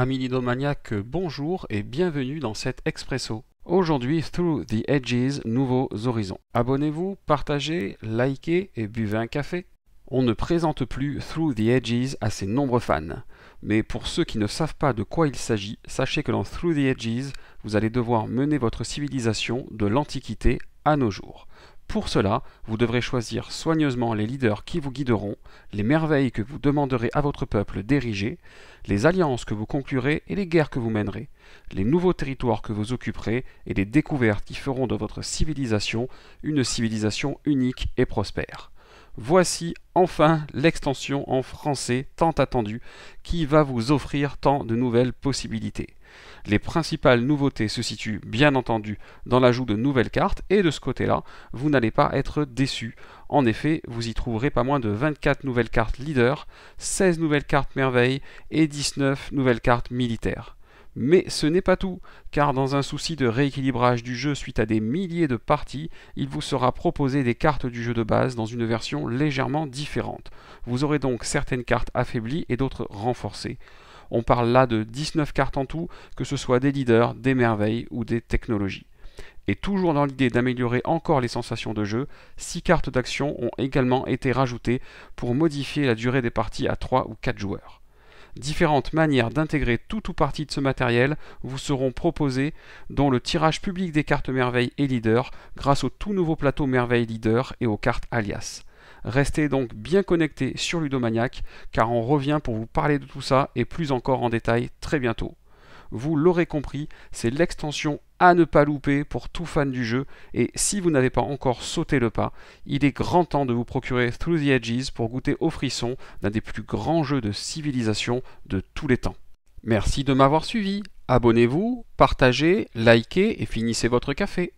Amis Lidomaniac, bonjour et bienvenue dans cet expresso. Aujourd'hui, Through the Edges, Nouveaux Horizons. Abonnez-vous, partagez, likez et buvez un café. On ne présente plus Through the Edges à ses nombreux fans. Mais pour ceux qui ne savent pas de quoi il s'agit, sachez que dans Through the Edges, vous allez devoir mener votre civilisation de l'Antiquité à nos jours. Pour cela, vous devrez choisir soigneusement les leaders qui vous guideront, les merveilles que vous demanderez à votre peuple d'ériger, les alliances que vous conclurez et les guerres que vous mènerez, les nouveaux territoires que vous occuperez et les découvertes qui feront de votre civilisation une civilisation unique et prospère voici enfin l'extension en français tant attendue qui va vous offrir tant de nouvelles possibilités. Les principales nouveautés se situent bien entendu dans l'ajout de nouvelles cartes et de ce côté-là, vous n'allez pas être déçu. En effet, vous y trouverez pas moins de 24 nouvelles cartes leader, 16 nouvelles cartes merveilles et 19 nouvelles cartes militaires. Mais ce n'est pas tout, car dans un souci de rééquilibrage du jeu suite à des milliers de parties, il vous sera proposé des cartes du jeu de base dans une version légèrement différente. Vous aurez donc certaines cartes affaiblies et d'autres renforcées. On parle là de 19 cartes en tout, que ce soit des leaders, des merveilles ou des technologies. Et toujours dans l'idée d'améliorer encore les sensations de jeu, 6 cartes d'action ont également été rajoutées pour modifier la durée des parties à 3 ou 4 joueurs. Différentes manières d'intégrer tout ou partie de ce matériel vous seront proposées, dont le tirage public des cartes Merveille et Leader grâce au tout nouveau plateau Merveille Leader et aux cartes Alias. Restez donc bien connectés sur Ludomaniac car on revient pour vous parler de tout ça et plus encore en détail très bientôt vous l'aurez compris, c'est l'extension à ne pas louper pour tout fan du jeu, et si vous n'avez pas encore sauté le pas, il est grand temps de vous procurer Through the Edges pour goûter au frisson d'un des plus grands jeux de civilisation de tous les temps. Merci de m'avoir suivi, abonnez-vous, partagez, likez et finissez votre café.